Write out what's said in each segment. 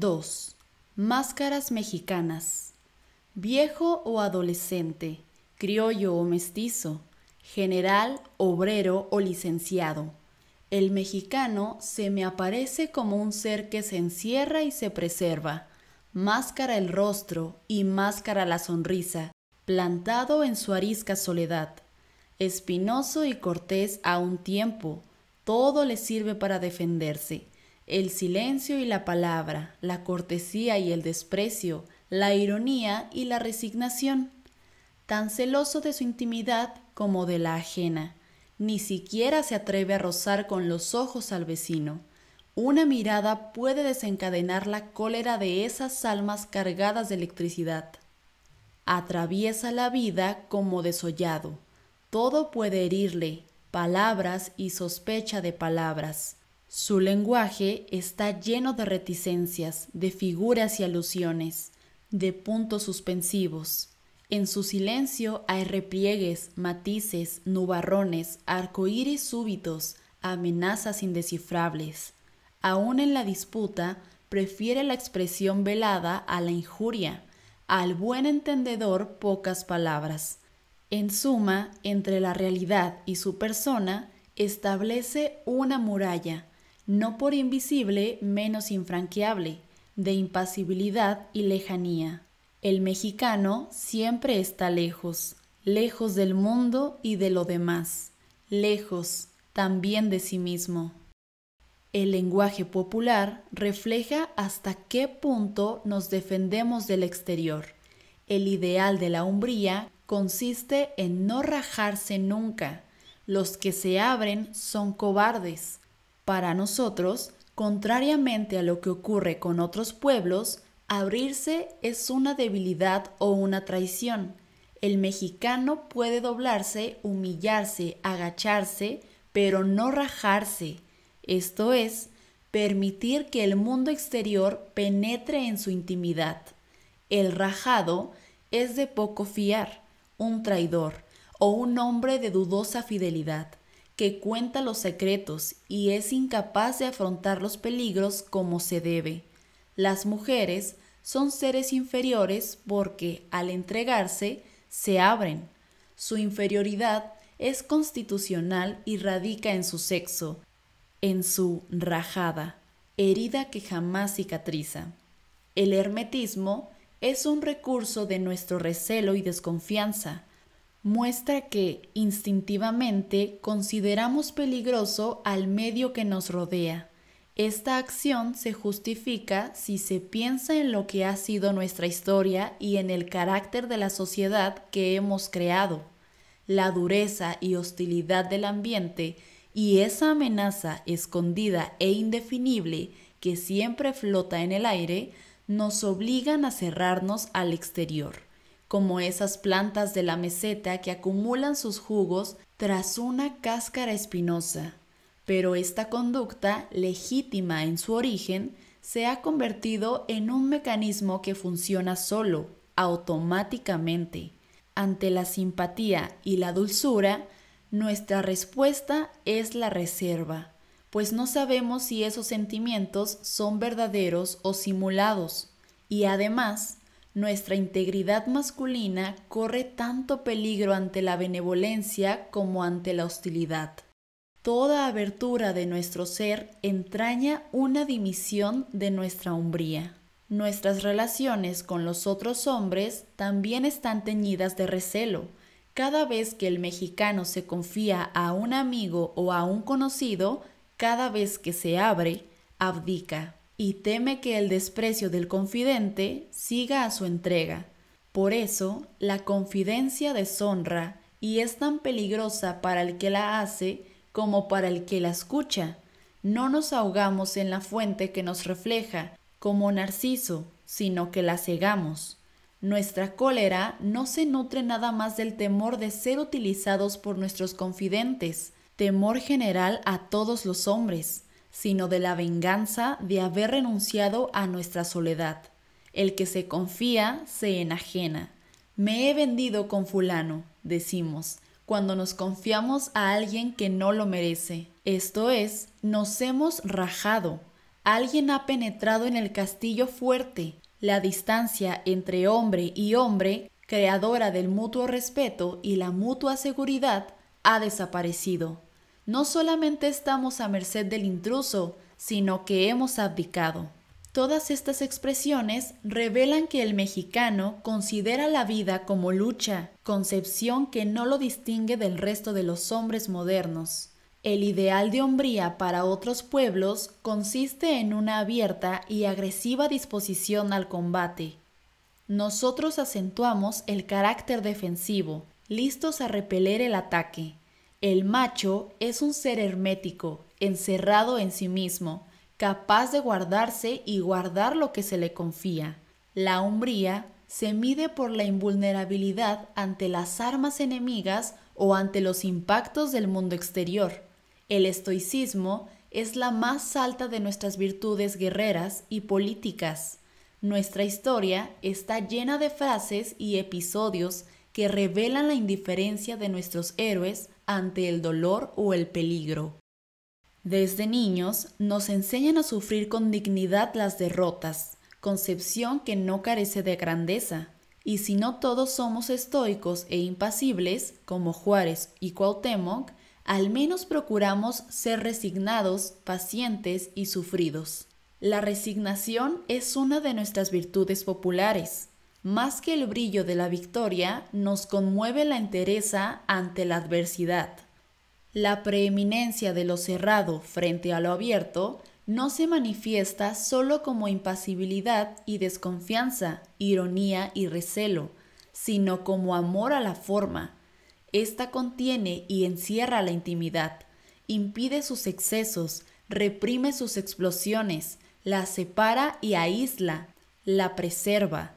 2. Máscaras mexicanas. Viejo o adolescente, criollo o mestizo, general, obrero o licenciado. El mexicano se me aparece como un ser que se encierra y se preserva. Máscara el rostro y máscara la sonrisa, plantado en su arisca soledad. Espinoso y cortés a un tiempo, todo le sirve para defenderse el silencio y la palabra, la cortesía y el desprecio, la ironía y la resignación, tan celoso de su intimidad como de la ajena. Ni siquiera se atreve a rozar con los ojos al vecino. Una mirada puede desencadenar la cólera de esas almas cargadas de electricidad. Atraviesa la vida como desollado. Todo puede herirle, palabras y sospecha de palabras. Su lenguaje está lleno de reticencias, de figuras y alusiones, de puntos suspensivos. En su silencio hay repliegues, matices, nubarrones, arcoíris súbitos, amenazas indescifrables. Aún en la disputa, prefiere la expresión velada a la injuria, al buen entendedor pocas palabras. En suma, entre la realidad y su persona, establece una muralla, no por invisible menos infranqueable, de impasibilidad y lejanía. El mexicano siempre está lejos, lejos del mundo y de lo demás, lejos también de sí mismo. El lenguaje popular refleja hasta qué punto nos defendemos del exterior. El ideal de la umbría consiste en no rajarse nunca. Los que se abren son cobardes. Para nosotros, contrariamente a lo que ocurre con otros pueblos, abrirse es una debilidad o una traición. El mexicano puede doblarse, humillarse, agacharse, pero no rajarse, esto es, permitir que el mundo exterior penetre en su intimidad. El rajado es de poco fiar, un traidor o un hombre de dudosa fidelidad que cuenta los secretos y es incapaz de afrontar los peligros como se debe. Las mujeres son seres inferiores porque, al entregarse, se abren. Su inferioridad es constitucional y radica en su sexo, en su rajada, herida que jamás cicatriza. El hermetismo es un recurso de nuestro recelo y desconfianza, muestra que instintivamente consideramos peligroso al medio que nos rodea. Esta acción se justifica si se piensa en lo que ha sido nuestra historia y en el carácter de la sociedad que hemos creado. La dureza y hostilidad del ambiente y esa amenaza escondida e indefinible que siempre flota en el aire nos obligan a cerrarnos al exterior como esas plantas de la meseta que acumulan sus jugos tras una cáscara espinosa. Pero esta conducta, legítima en su origen, se ha convertido en un mecanismo que funciona solo, automáticamente. Ante la simpatía y la dulzura, nuestra respuesta es la reserva, pues no sabemos si esos sentimientos son verdaderos o simulados. Y además, nuestra integridad masculina corre tanto peligro ante la benevolencia como ante la hostilidad. Toda abertura de nuestro ser entraña una dimisión de nuestra hombría. Nuestras relaciones con los otros hombres también están teñidas de recelo. Cada vez que el mexicano se confía a un amigo o a un conocido, cada vez que se abre, abdica y teme que el desprecio del confidente siga a su entrega. Por eso, la confidencia deshonra y es tan peligrosa para el que la hace como para el que la escucha. No nos ahogamos en la fuente que nos refleja, como Narciso, sino que la cegamos. Nuestra cólera no se nutre nada más del temor de ser utilizados por nuestros confidentes, temor general a todos los hombres sino de la venganza de haber renunciado a nuestra soledad. El que se confía se enajena. Me he vendido con fulano, decimos, cuando nos confiamos a alguien que no lo merece. Esto es, nos hemos rajado. Alguien ha penetrado en el castillo fuerte. La distancia entre hombre y hombre, creadora del mutuo respeto y la mutua seguridad, ha desaparecido no solamente estamos a merced del intruso, sino que hemos abdicado. Todas estas expresiones revelan que el mexicano considera la vida como lucha, concepción que no lo distingue del resto de los hombres modernos. El ideal de hombría para otros pueblos consiste en una abierta y agresiva disposición al combate. Nosotros acentuamos el carácter defensivo, listos a repeler el ataque, el macho es un ser hermético, encerrado en sí mismo, capaz de guardarse y guardar lo que se le confía. La umbría se mide por la invulnerabilidad ante las armas enemigas o ante los impactos del mundo exterior. El estoicismo es la más alta de nuestras virtudes guerreras y políticas. Nuestra historia está llena de frases y episodios que revelan la indiferencia de nuestros héroes ante el dolor o el peligro. Desde niños nos enseñan a sufrir con dignidad las derrotas, concepción que no carece de grandeza. Y si no todos somos estoicos e impasibles, como Juárez y Cuauhtémoc, al menos procuramos ser resignados, pacientes y sufridos. La resignación es una de nuestras virtudes populares. Más que el brillo de la victoria, nos conmueve la entereza ante la adversidad. La preeminencia de lo cerrado frente a lo abierto no se manifiesta solo como impasibilidad y desconfianza, ironía y recelo, sino como amor a la forma. Esta contiene y encierra la intimidad, impide sus excesos, reprime sus explosiones, la separa y aísla, la preserva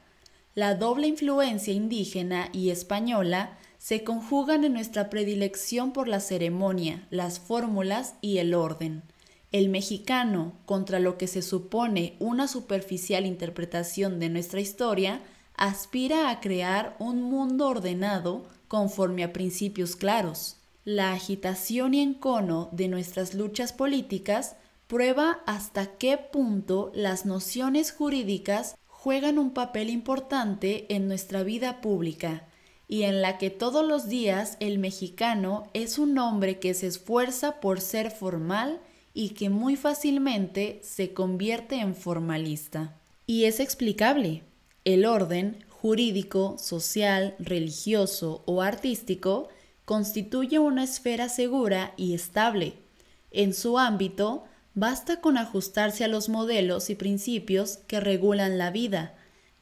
la doble influencia indígena y española se conjugan en nuestra predilección por la ceremonia, las fórmulas y el orden. El mexicano, contra lo que se supone una superficial interpretación de nuestra historia, aspira a crear un mundo ordenado conforme a principios claros. La agitación y encono de nuestras luchas políticas prueba hasta qué punto las nociones jurídicas juegan un papel importante en nuestra vida pública y en la que todos los días el mexicano es un hombre que se esfuerza por ser formal y que muy fácilmente se convierte en formalista. Y es explicable. El orden jurídico, social, religioso o artístico constituye una esfera segura y estable. En su ámbito, Basta con ajustarse a los modelos y principios que regulan la vida.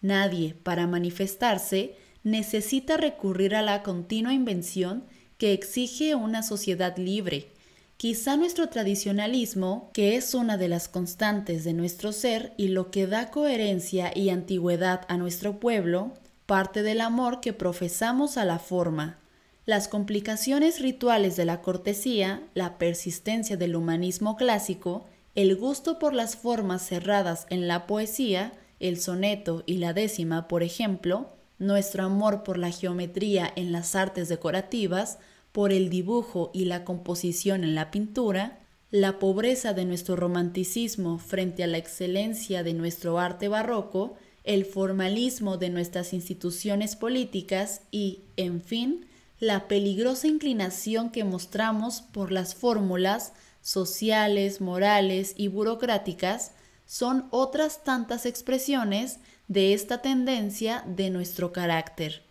Nadie, para manifestarse, necesita recurrir a la continua invención que exige una sociedad libre. Quizá nuestro tradicionalismo, que es una de las constantes de nuestro ser y lo que da coherencia y antigüedad a nuestro pueblo, parte del amor que profesamos a la forma, las complicaciones rituales de la cortesía, la persistencia del humanismo clásico, el gusto por las formas cerradas en la poesía, el soneto y la décima, por ejemplo, nuestro amor por la geometría en las artes decorativas, por el dibujo y la composición en la pintura, la pobreza de nuestro romanticismo frente a la excelencia de nuestro arte barroco, el formalismo de nuestras instituciones políticas y, en fin, la peligrosa inclinación que mostramos por las fórmulas sociales, morales y burocráticas son otras tantas expresiones de esta tendencia de nuestro carácter.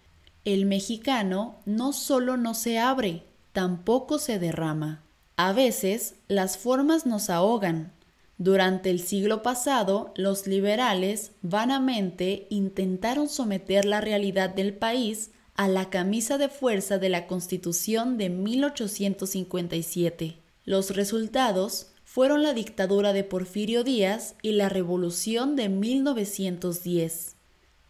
El mexicano no solo no se abre, tampoco se derrama. A veces las formas nos ahogan. Durante el siglo pasado, los liberales vanamente intentaron someter la realidad del país a la camisa de fuerza de la Constitución de 1857. Los resultados fueron la dictadura de Porfirio Díaz y la Revolución de 1910.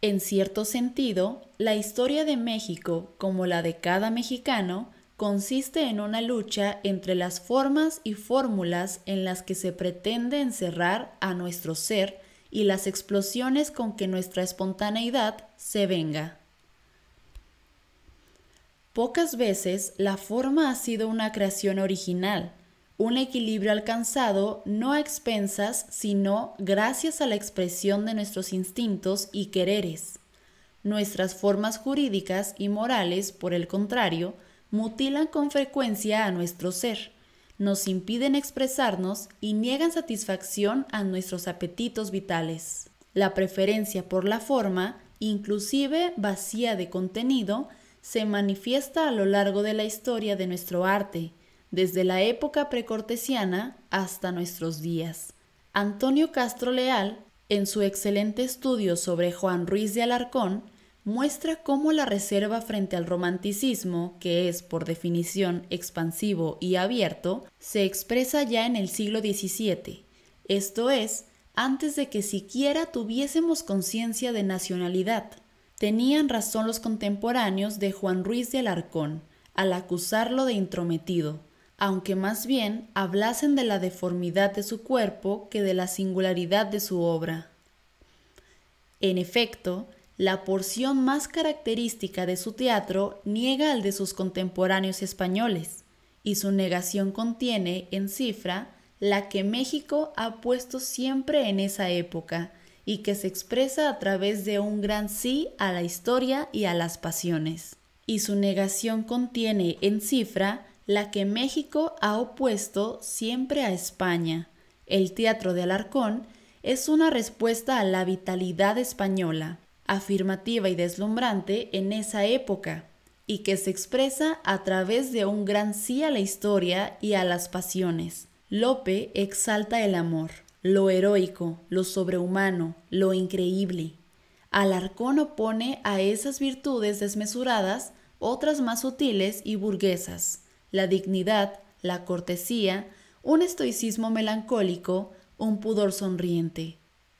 En cierto sentido, la historia de México, como la de cada mexicano, consiste en una lucha entre las formas y fórmulas en las que se pretende encerrar a nuestro ser y las explosiones con que nuestra espontaneidad se venga. Pocas veces la forma ha sido una creación original, un equilibrio alcanzado no a expensas, sino gracias a la expresión de nuestros instintos y quereres. Nuestras formas jurídicas y morales, por el contrario, mutilan con frecuencia a nuestro ser, nos impiden expresarnos y niegan satisfacción a nuestros apetitos vitales. La preferencia por la forma, inclusive vacía de contenido, se manifiesta a lo largo de la historia de nuestro arte, desde la época precortesiana hasta nuestros días. Antonio Castro Leal, en su excelente estudio sobre Juan Ruiz de Alarcón, muestra cómo la reserva frente al romanticismo, que es por definición expansivo y abierto, se expresa ya en el siglo XVII, esto es, antes de que siquiera tuviésemos conciencia de nacionalidad. Tenían razón los contemporáneos de Juan Ruiz de Alarcón al acusarlo de intrometido, aunque más bien hablasen de la deformidad de su cuerpo que de la singularidad de su obra. En efecto, la porción más característica de su teatro niega al de sus contemporáneos españoles, y su negación contiene, en cifra, la que México ha puesto siempre en esa época, y que se expresa a través de un gran sí a la historia y a las pasiones. Y su negación contiene en cifra la que México ha opuesto siempre a España. El teatro de Alarcón es una respuesta a la vitalidad española, afirmativa y deslumbrante en esa época, y que se expresa a través de un gran sí a la historia y a las pasiones. Lope exalta el amor, lo heroico, lo sobrehumano, lo increíble. Alarcón opone a esas virtudes desmesuradas otras más sutiles y burguesas, la dignidad, la cortesía, un estoicismo melancólico, un pudor sonriente.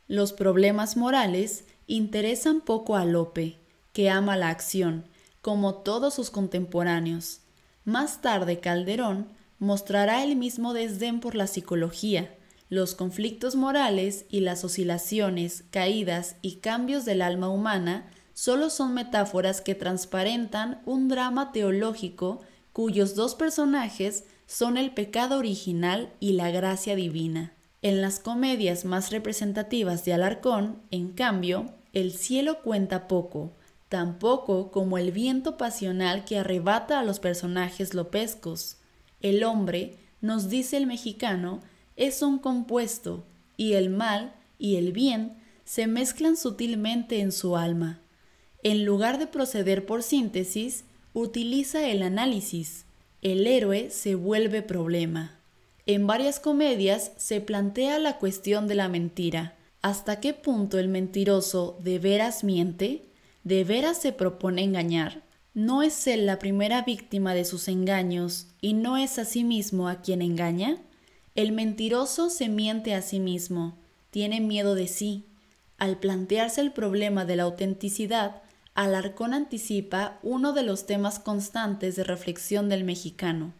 Los problemas morales interesan poco a Lope, que ama la acción, como todos sus contemporáneos. Más tarde Calderón mostrará el mismo desdén por la psicología, los conflictos morales y las oscilaciones, caídas y cambios del alma humana solo son metáforas que transparentan un drama teológico cuyos dos personajes son el pecado original y la gracia divina. En las comedias más representativas de Alarcón, en cambio, el cielo cuenta poco, tan poco como el viento pasional que arrebata a los personajes lopescos. El hombre, nos dice el mexicano, es un compuesto y el mal y el bien se mezclan sutilmente en su alma. En lugar de proceder por síntesis, utiliza el análisis. El héroe se vuelve problema. En varias comedias se plantea la cuestión de la mentira. ¿Hasta qué punto el mentiroso de veras miente? ¿De veras se propone engañar? ¿No es él la primera víctima de sus engaños y no es a sí mismo a quien engaña? El mentiroso se miente a sí mismo, tiene miedo de sí. Al plantearse el problema de la autenticidad, Alarcón anticipa uno de los temas constantes de reflexión del mexicano,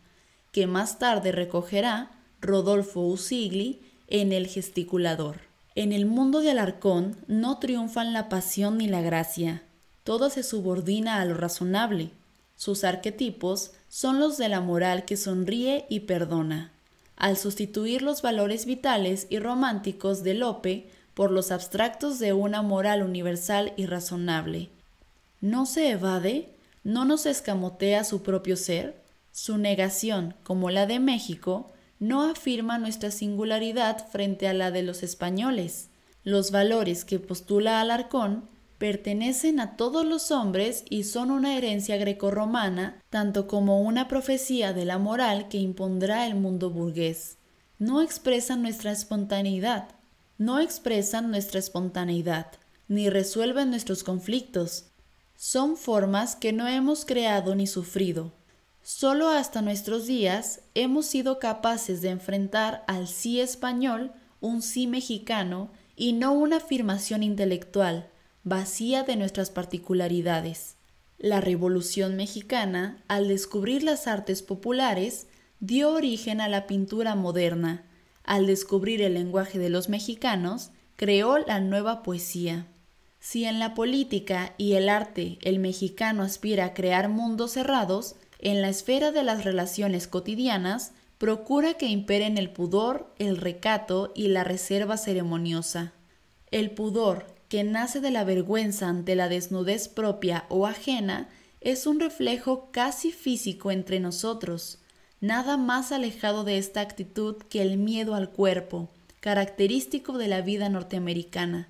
que más tarde recogerá Rodolfo Usigli en El gesticulador. En el mundo de Alarcón no triunfan la pasión ni la gracia, todo se subordina a lo razonable. Sus arquetipos son los de la moral que sonríe y perdona, al sustituir los valores vitales y románticos de Lope por los abstractos de una moral universal y razonable. No se evade, no nos escamotea su propio ser, su negación, como la de México, no afirma nuestra singularidad frente a la de los españoles. Los valores que postula Alarcón pertenecen a todos los hombres y son una herencia grecorromana, tanto como una profecía de la moral que impondrá el mundo burgués. No expresan nuestra espontaneidad, no expresan nuestra espontaneidad, ni resuelven nuestros conflictos. Son formas que no hemos creado ni sufrido. Solo hasta nuestros días hemos sido capaces de enfrentar al sí español, un sí mexicano, y no una afirmación intelectual, vacía de nuestras particularidades. La Revolución mexicana, al descubrir las artes populares, dio origen a la pintura moderna. Al descubrir el lenguaje de los mexicanos, creó la nueva poesía. Si en la política y el arte el mexicano aspira a crear mundos cerrados, en la esfera de las relaciones cotidianas, procura que imperen el pudor, el recato y la reserva ceremoniosa. El pudor, que nace de la vergüenza ante la desnudez propia o ajena es un reflejo casi físico entre nosotros, nada más alejado de esta actitud que el miedo al cuerpo, característico de la vida norteamericana.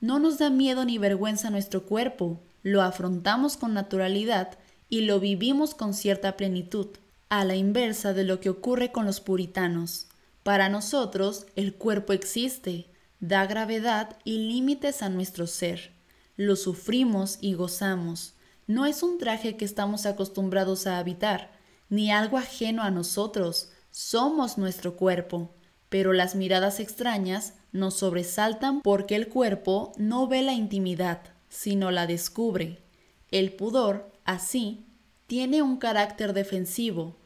No nos da miedo ni vergüenza nuestro cuerpo, lo afrontamos con naturalidad y lo vivimos con cierta plenitud, a la inversa de lo que ocurre con los puritanos. Para nosotros, el cuerpo existe, da gravedad y límites a nuestro ser. Lo sufrimos y gozamos. No es un traje que estamos acostumbrados a habitar, ni algo ajeno a nosotros. Somos nuestro cuerpo. Pero las miradas extrañas nos sobresaltan porque el cuerpo no ve la intimidad, sino la descubre. El pudor, así, tiene un carácter defensivo,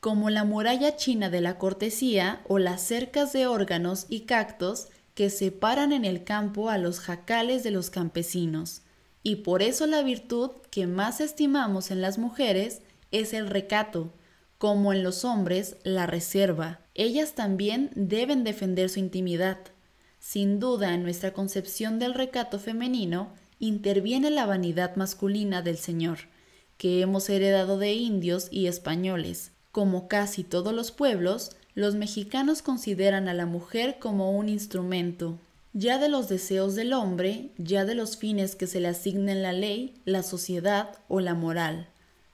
como la muralla china de la cortesía o las cercas de órganos y cactos que separan en el campo a los jacales de los campesinos, y por eso la virtud que más estimamos en las mujeres es el recato, como en los hombres la reserva. Ellas también deben defender su intimidad. Sin duda, en nuestra concepción del recato femenino interviene la vanidad masculina del Señor, que hemos heredado de indios y españoles. Como casi todos los pueblos, los mexicanos consideran a la mujer como un instrumento, ya de los deseos del hombre, ya de los fines que se le asignen la ley, la sociedad o la moral.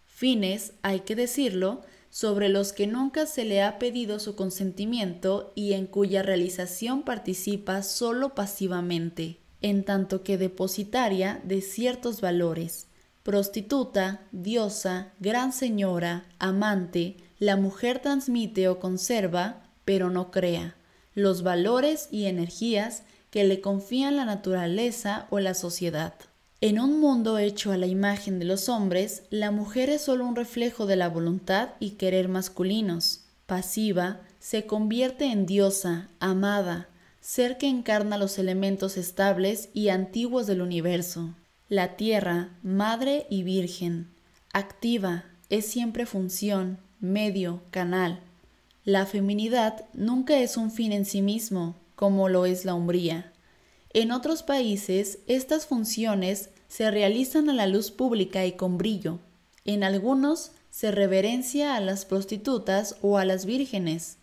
Fines, hay que decirlo, sobre los que nunca se le ha pedido su consentimiento y en cuya realización participa solo pasivamente, en tanto que depositaria de ciertos valores. Prostituta, diosa, gran señora, amante, la mujer transmite o conserva, pero no crea, los valores y energías que le confían la naturaleza o la sociedad. En un mundo hecho a la imagen de los hombres, la mujer es solo un reflejo de la voluntad y querer masculinos. Pasiva, se convierte en diosa, amada, ser que encarna los elementos estables y antiguos del universo. La tierra, madre y virgen. Activa, es siempre función, medio, canal. La feminidad nunca es un fin en sí mismo, como lo es la umbría. En otros países, estas funciones se realizan a la luz pública y con brillo. En algunos, se reverencia a las prostitutas o a las vírgenes.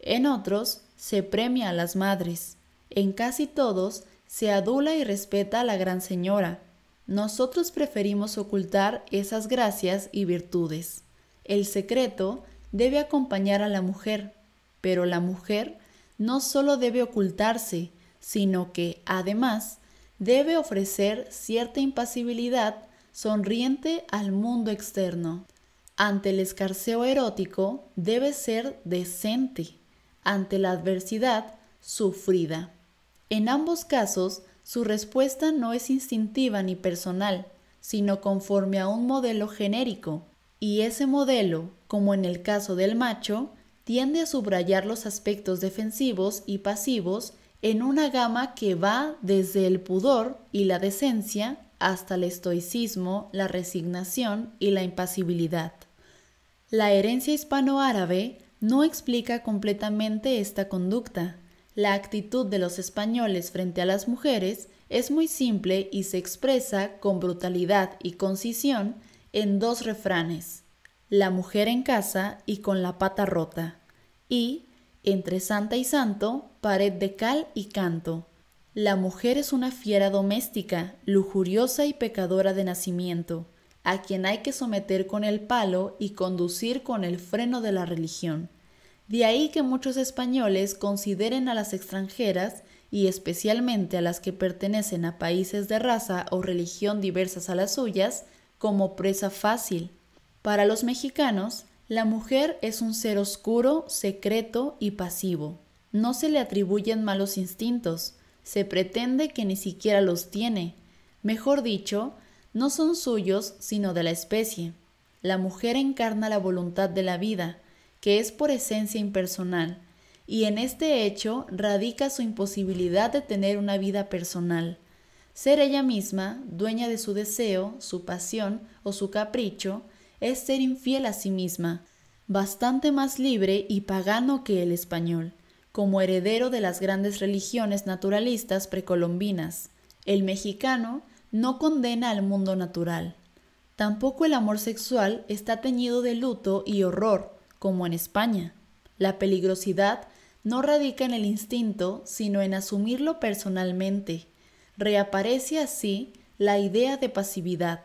En otros, se premia a las madres. En casi todos, se adula y respeta a la gran señora. Nosotros preferimos ocultar esas gracias y virtudes. El secreto debe acompañar a la mujer, pero la mujer no solo debe ocultarse, sino que, además, debe ofrecer cierta impasibilidad sonriente al mundo externo. Ante el escarceo erótico debe ser decente, ante la adversidad sufrida. En ambos casos, su respuesta no es instintiva ni personal, sino conforme a un modelo genérico, y ese modelo, como en el caso del macho, tiende a subrayar los aspectos defensivos y pasivos en una gama que va desde el pudor y la decencia hasta el estoicismo, la resignación y la impasibilidad. La herencia hispanoárabe no explica completamente esta conducta. La actitud de los españoles frente a las mujeres es muy simple y se expresa con brutalidad y concisión en dos refranes, La mujer en casa y con la pata rota, y Entre santa y santo, pared de cal y canto. La mujer es una fiera doméstica, lujuriosa y pecadora de nacimiento, a quien hay que someter con el palo y conducir con el freno de la religión. De ahí que muchos españoles consideren a las extranjeras, y especialmente a las que pertenecen a países de raza o religión diversas a las suyas, como presa fácil. Para los mexicanos, la mujer es un ser oscuro, secreto y pasivo. No se le atribuyen malos instintos, se pretende que ni siquiera los tiene. Mejor dicho, no son suyos sino de la especie. La mujer encarna la voluntad de la vida, que es por esencia impersonal, y en este hecho radica su imposibilidad de tener una vida personal. Ser ella misma, dueña de su deseo, su pasión o su capricho, es ser infiel a sí misma, bastante más libre y pagano que el español, como heredero de las grandes religiones naturalistas precolombinas. El mexicano no condena al mundo natural. Tampoco el amor sexual está teñido de luto y horror, como en España. La peligrosidad no radica en el instinto, sino en asumirlo personalmente, Reaparece así la idea de pasividad,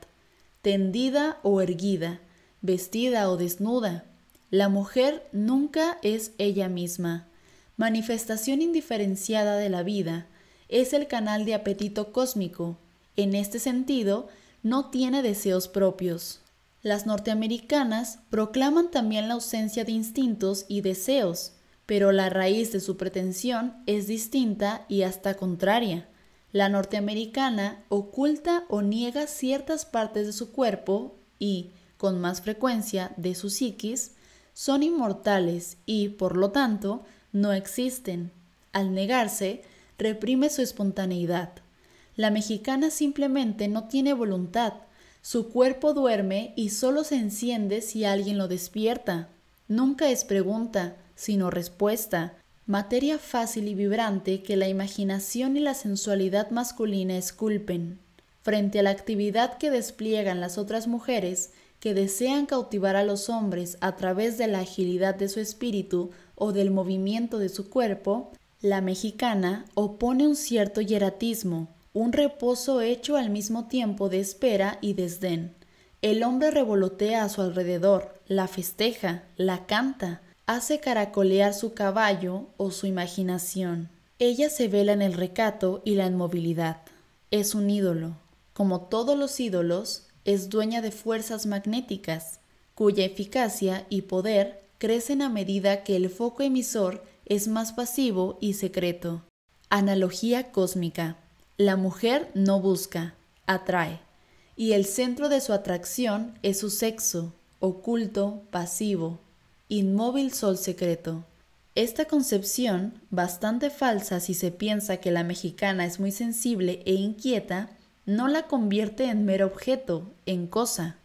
tendida o erguida, vestida o desnuda. La mujer nunca es ella misma. Manifestación indiferenciada de la vida, es el canal de apetito cósmico. En este sentido, no tiene deseos propios. Las norteamericanas proclaman también la ausencia de instintos y deseos, pero la raíz de su pretensión es distinta y hasta contraria. La norteamericana oculta o niega ciertas partes de su cuerpo y, con más frecuencia, de su psiquis, son inmortales y, por lo tanto, no existen. Al negarse, reprime su espontaneidad. La mexicana simplemente no tiene voluntad. Su cuerpo duerme y solo se enciende si alguien lo despierta. Nunca es pregunta, sino respuesta materia fácil y vibrante que la imaginación y la sensualidad masculina esculpen, frente a la actividad que despliegan las otras mujeres que desean cautivar a los hombres a través de la agilidad de su espíritu o del movimiento de su cuerpo, la mexicana opone un cierto hieratismo, un reposo hecho al mismo tiempo de espera y desdén. El hombre revolotea a su alrededor, la festeja, la canta, hace caracolear su caballo o su imaginación. Ella se vela en el recato y la inmovilidad. Es un ídolo. Como todos los ídolos, es dueña de fuerzas magnéticas, cuya eficacia y poder crecen a medida que el foco emisor es más pasivo y secreto. Analogía cósmica. La mujer no busca, atrae, y el centro de su atracción es su sexo, oculto, pasivo, inmóvil sol secreto. Esta concepción, bastante falsa si se piensa que la mexicana es muy sensible e inquieta, no la convierte en mero objeto, en cosa.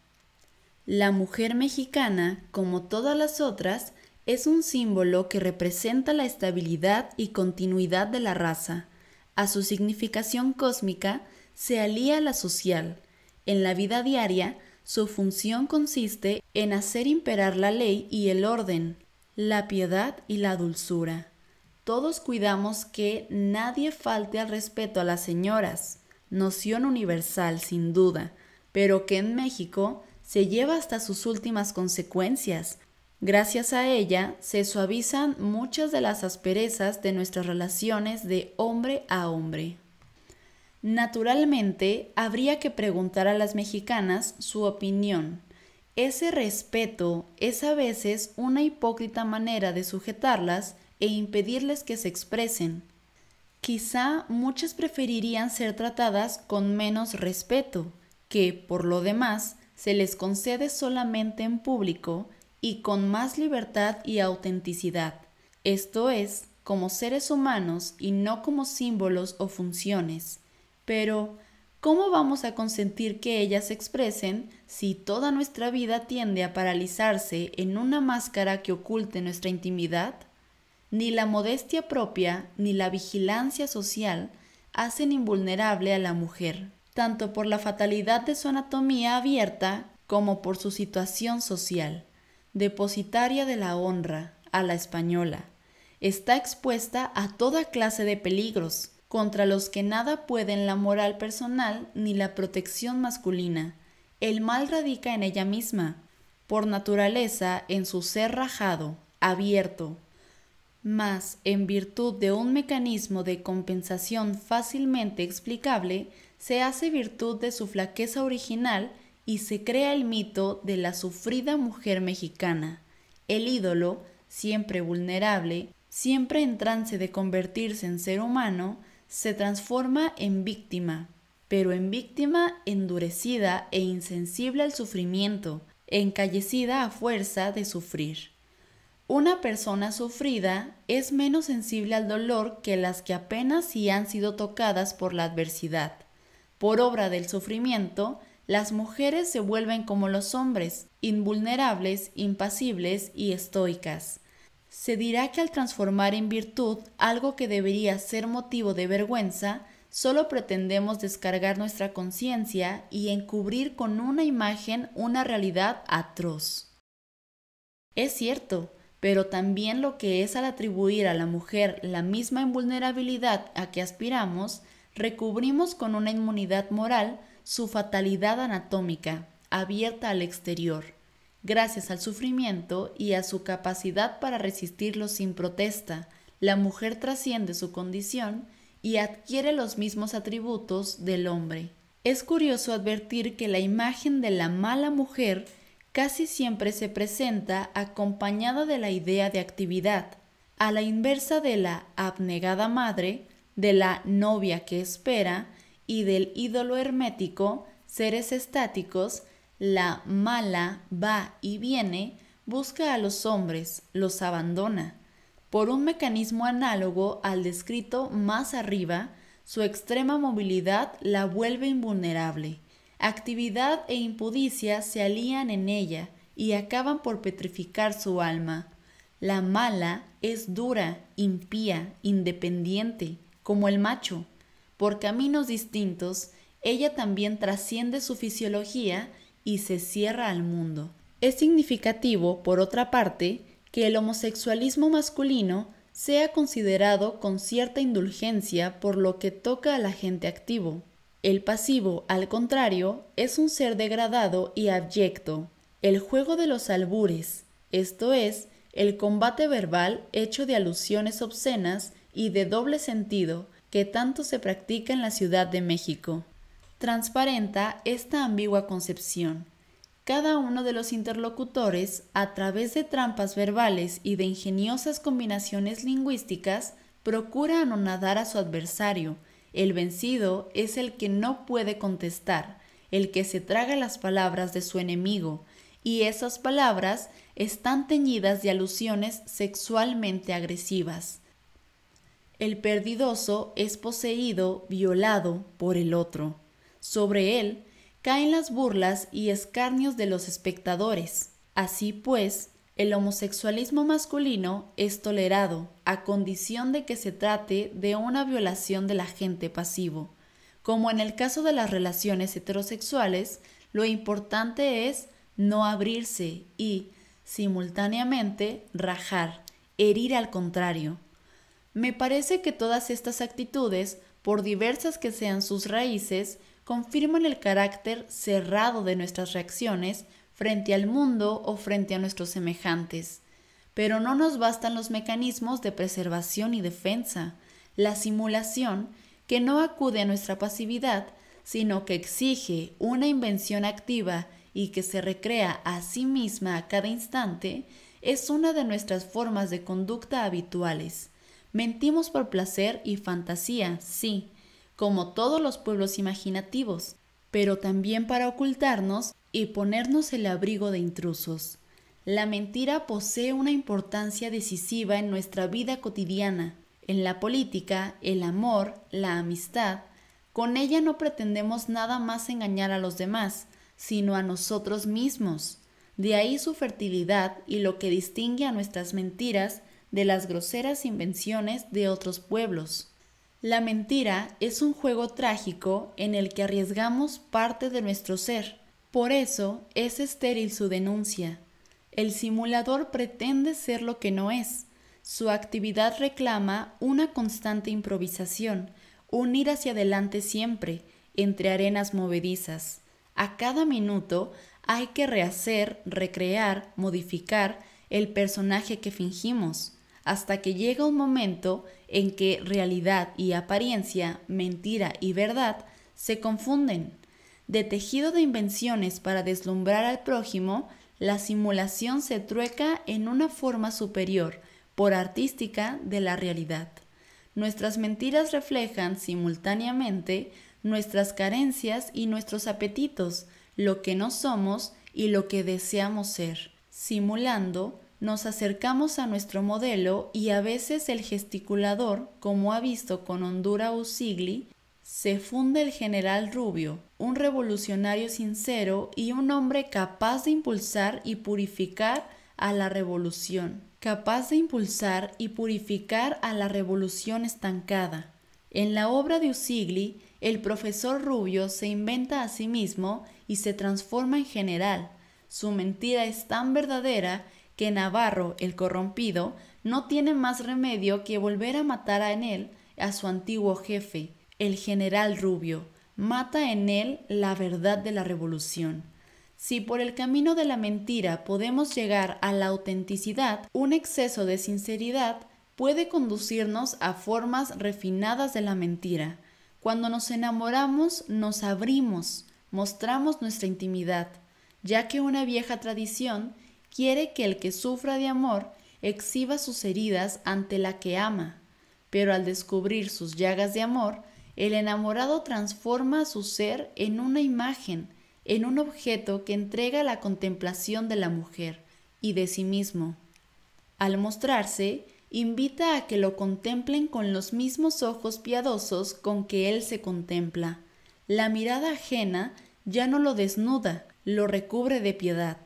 La mujer mexicana, como todas las otras, es un símbolo que representa la estabilidad y continuidad de la raza. A su significación cósmica se alía la social. En la vida diaria, su función consiste en hacer imperar la ley y el orden, la piedad y la dulzura. Todos cuidamos que nadie falte al respeto a las señoras, noción universal sin duda, pero que en México se lleva hasta sus últimas consecuencias. Gracias a ella se suavizan muchas de las asperezas de nuestras relaciones de hombre a hombre. Naturalmente, habría que preguntar a las mexicanas su opinión. Ese respeto es a veces una hipócrita manera de sujetarlas e impedirles que se expresen. Quizá muchas preferirían ser tratadas con menos respeto, que, por lo demás, se les concede solamente en público y con más libertad y autenticidad, esto es, como seres humanos y no como símbolos o funciones. Pero, ¿cómo vamos a consentir que ellas se expresen si toda nuestra vida tiende a paralizarse en una máscara que oculte nuestra intimidad? Ni la modestia propia ni la vigilancia social hacen invulnerable a la mujer, tanto por la fatalidad de su anatomía abierta como por su situación social, depositaria de la honra, a la española. Está expuesta a toda clase de peligros, contra los que nada pueden la moral personal ni la protección masculina. El mal radica en ella misma, por naturaleza en su ser rajado, abierto. Mas, en virtud de un mecanismo de compensación fácilmente explicable, se hace virtud de su flaqueza original y se crea el mito de la sufrida mujer mexicana, el ídolo, siempre vulnerable, siempre en trance de convertirse en ser humano, se transforma en víctima, pero en víctima endurecida e insensible al sufrimiento, encallecida a fuerza de sufrir. Una persona sufrida es menos sensible al dolor que las que apenas si han sido tocadas por la adversidad. Por obra del sufrimiento, las mujeres se vuelven como los hombres, invulnerables, impasibles y estoicas se dirá que al transformar en virtud algo que debería ser motivo de vergüenza, solo pretendemos descargar nuestra conciencia y encubrir con una imagen una realidad atroz. Es cierto, pero también lo que es al atribuir a la mujer la misma invulnerabilidad a que aspiramos, recubrimos con una inmunidad moral su fatalidad anatómica, abierta al exterior. Gracias al sufrimiento y a su capacidad para resistirlo sin protesta, la mujer trasciende su condición y adquiere los mismos atributos del hombre. Es curioso advertir que la imagen de la mala mujer casi siempre se presenta acompañada de la idea de actividad, a la inversa de la abnegada madre, de la novia que espera y del ídolo hermético, seres estáticos la mala va y viene, busca a los hombres, los abandona. Por un mecanismo análogo al descrito más arriba, su extrema movilidad la vuelve invulnerable. Actividad e impudicia se alían en ella y acaban por petrificar su alma. La mala es dura, impía, independiente, como el macho. Por caminos distintos, ella también trasciende su fisiología y se cierra al mundo. Es significativo, por otra parte, que el homosexualismo masculino sea considerado con cierta indulgencia por lo que toca al agente activo. El pasivo, al contrario, es un ser degradado y abyecto. El juego de los albures, esto es, el combate verbal hecho de alusiones obscenas y de doble sentido que tanto se practica en la Ciudad de México transparenta esta ambigua concepción. Cada uno de los interlocutores, a través de trampas verbales y de ingeniosas combinaciones lingüísticas, procura anonadar a su adversario. El vencido es el que no puede contestar, el que se traga las palabras de su enemigo, y esas palabras están teñidas de alusiones sexualmente agresivas. El perdidoso es poseído, violado por el otro. Sobre él caen las burlas y escarnios de los espectadores. Así pues, el homosexualismo masculino es tolerado a condición de que se trate de una violación del agente pasivo. Como en el caso de las relaciones heterosexuales, lo importante es no abrirse y, simultáneamente, rajar, herir al contrario. Me parece que todas estas actitudes, por diversas que sean sus raíces, confirman el carácter cerrado de nuestras reacciones frente al mundo o frente a nuestros semejantes. Pero no nos bastan los mecanismos de preservación y defensa, la simulación que no acude a nuestra pasividad, sino que exige una invención activa y que se recrea a sí misma a cada instante, es una de nuestras formas de conducta habituales. Mentimos por placer y fantasía, sí, como todos los pueblos imaginativos, pero también para ocultarnos y ponernos el abrigo de intrusos. La mentira posee una importancia decisiva en nuestra vida cotidiana, en la política, el amor, la amistad. Con ella no pretendemos nada más engañar a los demás, sino a nosotros mismos. De ahí su fertilidad y lo que distingue a nuestras mentiras de las groseras invenciones de otros pueblos. La mentira es un juego trágico en el que arriesgamos parte de nuestro ser. Por eso es estéril su denuncia. El simulador pretende ser lo que no es. Su actividad reclama una constante improvisación, un ir hacia adelante siempre, entre arenas movedizas. A cada minuto hay que rehacer, recrear, modificar el personaje que fingimos hasta que llega un momento en que realidad y apariencia, mentira y verdad se confunden. De tejido de invenciones para deslumbrar al prójimo, la simulación se trueca en una forma superior, por artística, de la realidad. Nuestras mentiras reflejan simultáneamente nuestras carencias y nuestros apetitos, lo que no somos y lo que deseamos ser, simulando nos acercamos a nuestro modelo y a veces el gesticulador, como ha visto con Hondura Usigli, se funde el general Rubio, un revolucionario sincero y un hombre capaz de impulsar y purificar a la revolución, capaz de impulsar y purificar a la revolución estancada. En la obra de Usigli, el profesor Rubio se inventa a sí mismo y se transforma en general. Su mentira es tan verdadera que Navarro el corrompido no tiene más remedio que volver a matar a en él a su antiguo jefe, el general Rubio. Mata en él la verdad de la revolución. Si por el camino de la mentira podemos llegar a la autenticidad, un exceso de sinceridad puede conducirnos a formas refinadas de la mentira. Cuando nos enamoramos, nos abrimos, mostramos nuestra intimidad, ya que una vieja tradición quiere que el que sufra de amor exhiba sus heridas ante la que ama, pero al descubrir sus llagas de amor, el enamorado transforma su ser en una imagen, en un objeto que entrega la contemplación de la mujer y de sí mismo. Al mostrarse, invita a que lo contemplen con los mismos ojos piadosos con que él se contempla. La mirada ajena ya no lo desnuda, lo recubre de piedad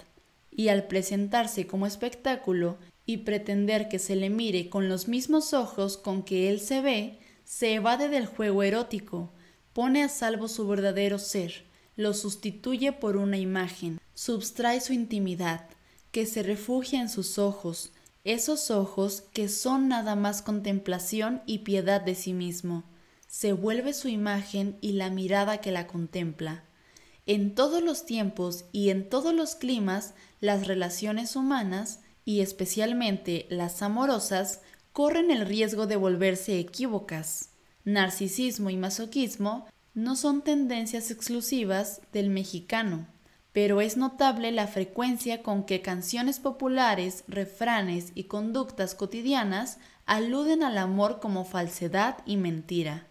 y al presentarse como espectáculo y pretender que se le mire con los mismos ojos con que él se ve, se evade del juego erótico, pone a salvo su verdadero ser, lo sustituye por una imagen, subtrae su intimidad, que se refugia en sus ojos, esos ojos que son nada más contemplación y piedad de sí mismo. Se vuelve su imagen y la mirada que la contempla en todos los tiempos y en todos los climas, las relaciones humanas, y especialmente las amorosas, corren el riesgo de volverse equívocas. Narcisismo y masoquismo no son tendencias exclusivas del mexicano, pero es notable la frecuencia con que canciones populares, refranes y conductas cotidianas aluden al amor como falsedad y mentira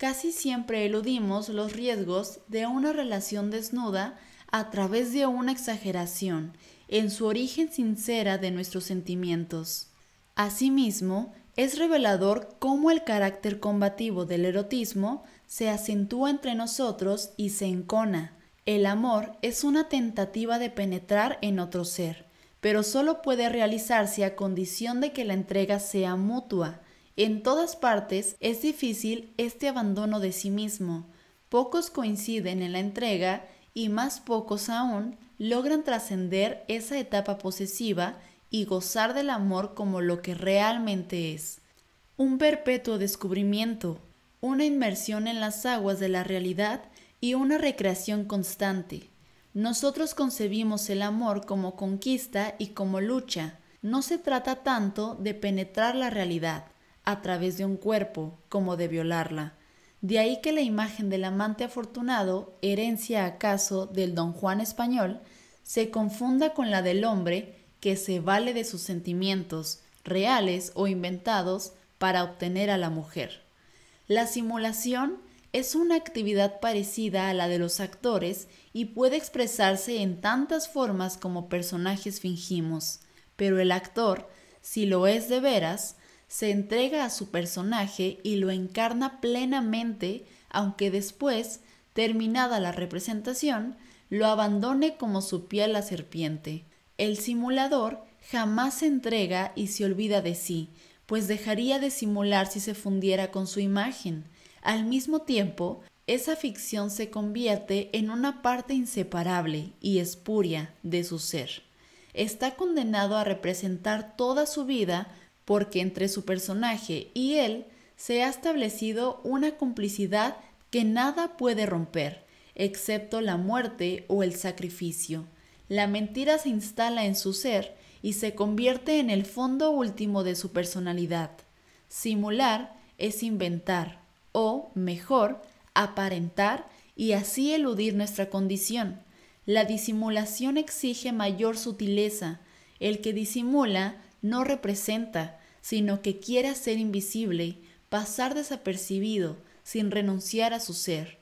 casi siempre eludimos los riesgos de una relación desnuda a través de una exageración en su origen sincera de nuestros sentimientos. Asimismo, es revelador cómo el carácter combativo del erotismo se acentúa entre nosotros y se encona. El amor es una tentativa de penetrar en otro ser, pero solo puede realizarse a condición de que la entrega sea mutua, en todas partes es difícil este abandono de sí mismo. Pocos coinciden en la entrega y más pocos aún logran trascender esa etapa posesiva y gozar del amor como lo que realmente es. Un perpetuo descubrimiento, una inmersión en las aguas de la realidad y una recreación constante. Nosotros concebimos el amor como conquista y como lucha. No se trata tanto de penetrar la realidad, a través de un cuerpo, como de violarla. De ahí que la imagen del amante afortunado, herencia acaso del don Juan español, se confunda con la del hombre que se vale de sus sentimientos, reales o inventados, para obtener a la mujer. La simulación es una actividad parecida a la de los actores y puede expresarse en tantas formas como personajes fingimos, pero el actor, si lo es de veras, se entrega a su personaje y lo encarna plenamente, aunque después, terminada la representación, lo abandone como su piel la serpiente. El simulador jamás se entrega y se olvida de sí, pues dejaría de simular si se fundiera con su imagen. Al mismo tiempo, esa ficción se convierte en una parte inseparable y espuria de su ser. Está condenado a representar toda su vida porque entre su personaje y él se ha establecido una complicidad que nada puede romper, excepto la muerte o el sacrificio. La mentira se instala en su ser y se convierte en el fondo último de su personalidad. Simular es inventar, o, mejor, aparentar y así eludir nuestra condición. La disimulación exige mayor sutileza. El que disimula no representa, sino que quiera ser invisible, pasar desapercibido, sin renunciar a su ser.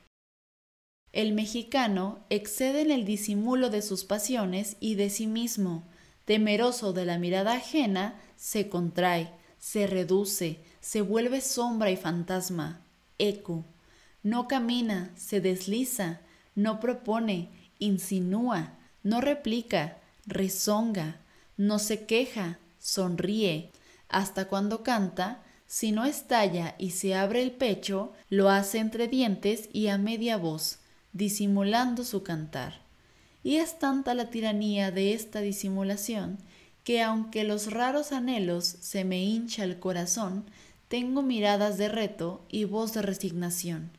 El mexicano excede en el disimulo de sus pasiones y de sí mismo, temeroso de la mirada ajena, se contrae, se reduce, se vuelve sombra y fantasma, eco. No camina, se desliza, no propone, insinúa, no replica, rezonga, no se queja, sonríe, hasta cuando canta, si no estalla y se abre el pecho, lo hace entre dientes y a media voz, disimulando su cantar. Y es tanta la tiranía de esta disimulación que aunque los raros anhelos se me hincha el corazón, tengo miradas de reto y voz de resignación.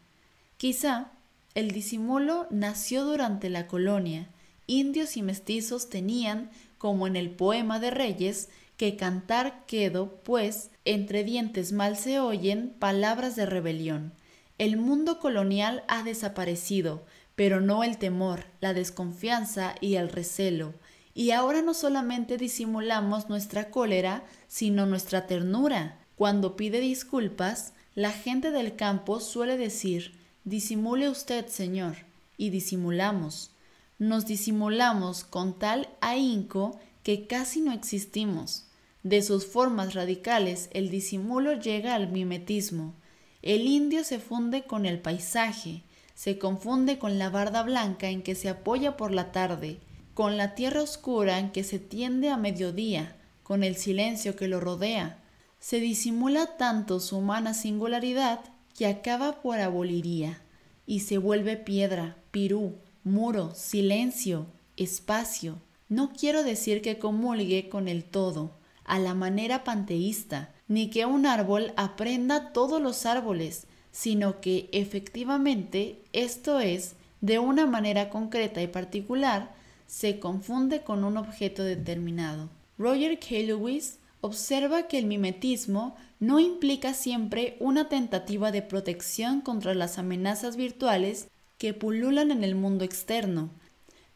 Quizá el disimulo nació durante la colonia, indios y mestizos tenían, como en el poema de Reyes, que cantar quedo, pues entre dientes mal se oyen palabras de rebelión. El mundo colonial ha desaparecido, pero no el temor, la desconfianza y el recelo. Y ahora no solamente disimulamos nuestra cólera, sino nuestra ternura. Cuando pide disculpas, la gente del campo suele decir, disimule usted, señor, y disimulamos. Nos disimulamos con tal ahínco que casi no existimos. De sus formas radicales, el disimulo llega al mimetismo. El indio se funde con el paisaje, se confunde con la barda blanca en que se apoya por la tarde, con la tierra oscura en que se tiende a mediodía, con el silencio que lo rodea. Se disimula tanto su humana singularidad que acaba por aboliría y se vuelve piedra, pirú, muro, silencio, espacio. No quiero decir que comulgue con el todo, a la manera panteísta, ni que un árbol aprenda todos los árboles, sino que efectivamente, esto es, de una manera concreta y particular, se confunde con un objeto determinado. Roger K. Lewis observa que el mimetismo no implica siempre una tentativa de protección contra las amenazas virtuales que pululan en el mundo externo.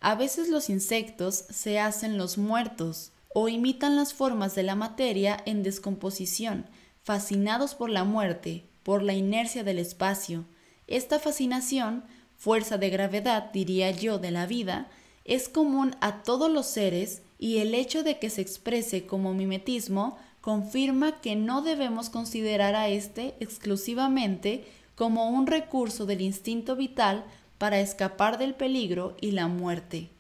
A veces los insectos se hacen los muertos, o imitan las formas de la materia en descomposición, fascinados por la muerte, por la inercia del espacio. Esta fascinación, fuerza de gravedad, diría yo, de la vida, es común a todos los seres y el hecho de que se exprese como mimetismo confirma que no debemos considerar a este exclusivamente como un recurso del instinto vital para escapar del peligro y la muerte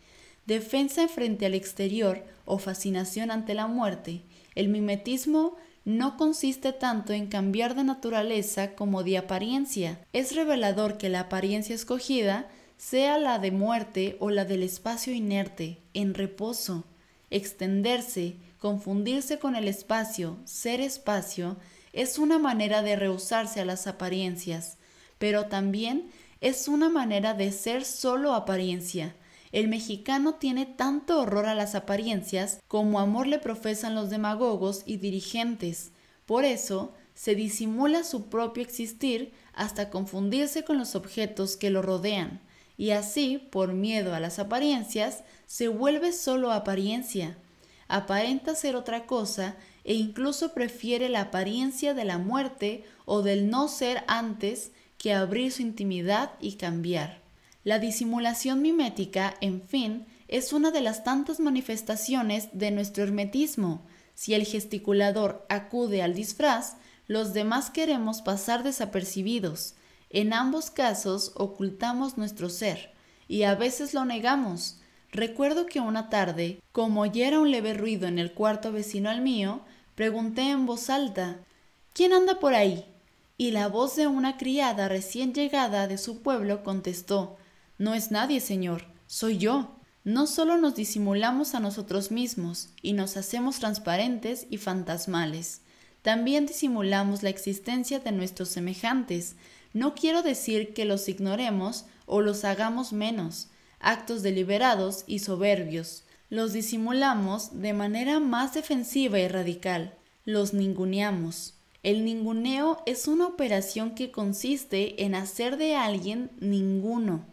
defensa frente al exterior o fascinación ante la muerte, el mimetismo no consiste tanto en cambiar de naturaleza como de apariencia. Es revelador que la apariencia escogida sea la de muerte o la del espacio inerte, en reposo. Extenderse, confundirse con el espacio, ser espacio, es una manera de rehusarse a las apariencias, pero también es una manera de ser solo apariencia, el mexicano tiene tanto horror a las apariencias como amor le profesan los demagogos y dirigentes. Por eso, se disimula su propio existir hasta confundirse con los objetos que lo rodean, y así, por miedo a las apariencias, se vuelve solo apariencia. Aparenta ser otra cosa e incluso prefiere la apariencia de la muerte o del no ser antes que abrir su intimidad y cambiar. La disimulación mimética, en fin, es una de las tantas manifestaciones de nuestro hermetismo. Si el gesticulador acude al disfraz, los demás queremos pasar desapercibidos. En ambos casos ocultamos nuestro ser y a veces lo negamos. Recuerdo que una tarde, como oyera un leve ruido en el cuarto vecino al mío, pregunté en voz alta ¿Quién anda por ahí? Y la voz de una criada recién llegada de su pueblo contestó no es nadie, Señor, soy yo. No solo nos disimulamos a nosotros mismos y nos hacemos transparentes y fantasmales, también disimulamos la existencia de nuestros semejantes. No quiero decir que los ignoremos o los hagamos menos, actos deliberados y soberbios. Los disimulamos de manera más defensiva y radical. Los ninguneamos. El ninguneo es una operación que consiste en hacer de alguien ninguno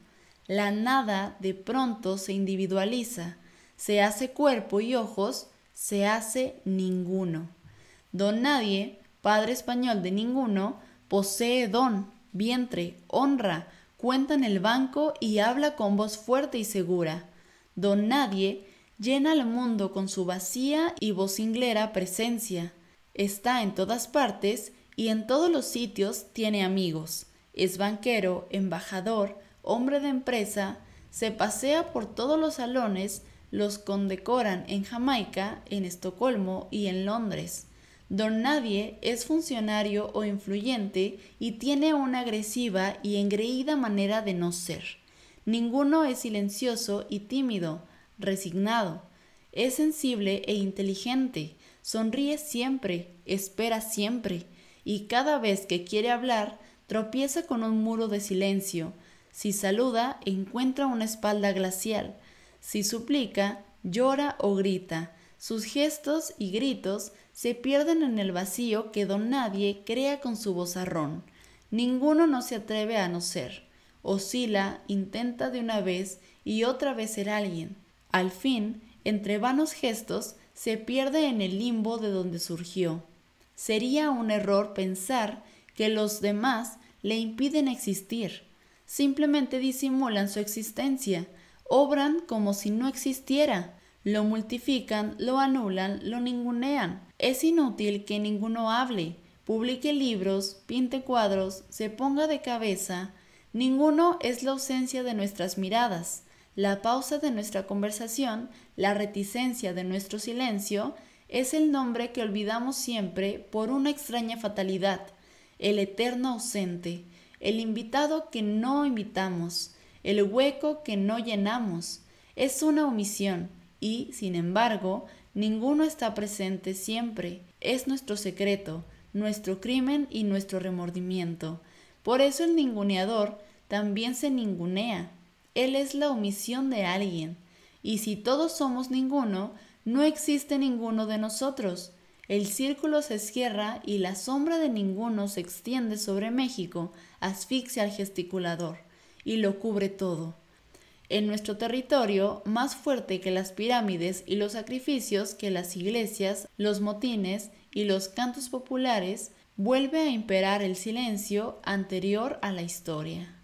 la nada de pronto se individualiza, se hace cuerpo y ojos, se hace ninguno. Don nadie, padre español de ninguno, posee don, vientre, honra, cuenta en el banco y habla con voz fuerte y segura. Don nadie llena al mundo con su vacía y vocinglera presencia. Está en todas partes y en todos los sitios tiene amigos. Es banquero, embajador, hombre de empresa, se pasea por todos los salones, los condecoran en Jamaica, en Estocolmo y en Londres. Don Nadie es funcionario o influyente y tiene una agresiva y engreída manera de no ser. Ninguno es silencioso y tímido, resignado. Es sensible e inteligente, sonríe siempre, espera siempre, y cada vez que quiere hablar tropieza con un muro de silencio, si saluda, encuentra una espalda glacial. Si suplica, llora o grita. Sus gestos y gritos se pierden en el vacío que don nadie crea con su vozarrón. Ninguno no se atreve a no ser. Oscila, intenta de una vez y otra vez ser alguien. Al fin, entre vanos gestos, se pierde en el limbo de donde surgió. Sería un error pensar que los demás le impiden existir simplemente disimulan su existencia, obran como si no existiera, lo multiplican, lo anulan, lo ningunean. Es inútil que ninguno hable, publique libros, pinte cuadros, se ponga de cabeza. Ninguno es la ausencia de nuestras miradas, la pausa de nuestra conversación, la reticencia de nuestro silencio, es el nombre que olvidamos siempre por una extraña fatalidad, el eterno ausente el invitado que no invitamos, el hueco que no llenamos. Es una omisión y, sin embargo, ninguno está presente siempre. Es nuestro secreto, nuestro crimen y nuestro remordimiento. Por eso el ninguneador también se ningunea. Él es la omisión de alguien. Y si todos somos ninguno, no existe ninguno de nosotros. El círculo se cierra y la sombra de ninguno se extiende sobre México asfixia al gesticulador y lo cubre todo. En nuestro territorio, más fuerte que las pirámides y los sacrificios que las iglesias, los motines y los cantos populares, vuelve a imperar el silencio anterior a la historia.